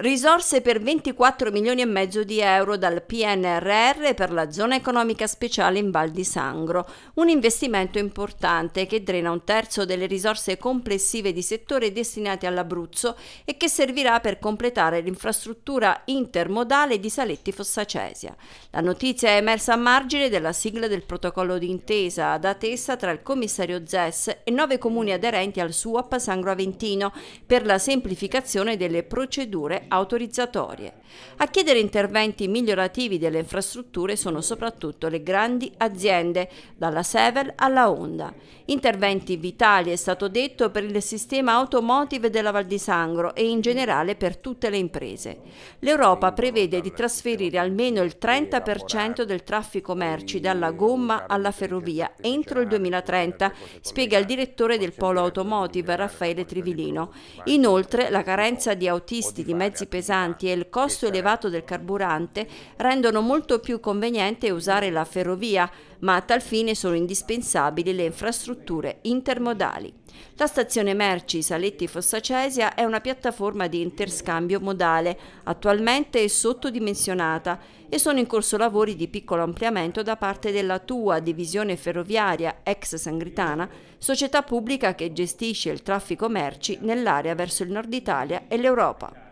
Risorse per 24 milioni e mezzo di euro dal PNRR per la zona economica speciale in Val di Sangro, un investimento importante che drena un terzo delle risorse complessive di settore destinate all'Abruzzo e che servirà per completare l'infrastruttura intermodale di Saletti Fossacesia. La notizia è emersa a margine della sigla del protocollo d'intesa ad Atessa tra il commissario ZES e nove comuni aderenti al SUAP Sangro Aventino per la semplificazione delle procedure autorizzatorie. A chiedere interventi migliorativi delle infrastrutture sono soprattutto le grandi aziende, dalla Sevel alla Honda. Interventi vitali, è stato detto, per il sistema automotive della Val di Sangro e in generale per tutte le imprese. L'Europa prevede di trasferire almeno il 30% del traffico merci dalla gomma alla ferrovia entro il 2030, spiega il direttore del polo automotive Raffaele Trivilino. Inoltre la carenza di autisti di mezzo prezzi pesanti e il costo certo. elevato del carburante rendono molto più conveniente usare la ferrovia, ma a tal fine sono indispensabili le infrastrutture intermodali. La stazione merci Saletti Fossacesia è una piattaforma di interscambio modale, attualmente sottodimensionata e sono in corso lavori di piccolo ampliamento da parte della TUA Divisione Ferroviaria ex Sangritana, società pubblica che gestisce il traffico merci nell'area verso il nord Italia e l'Europa.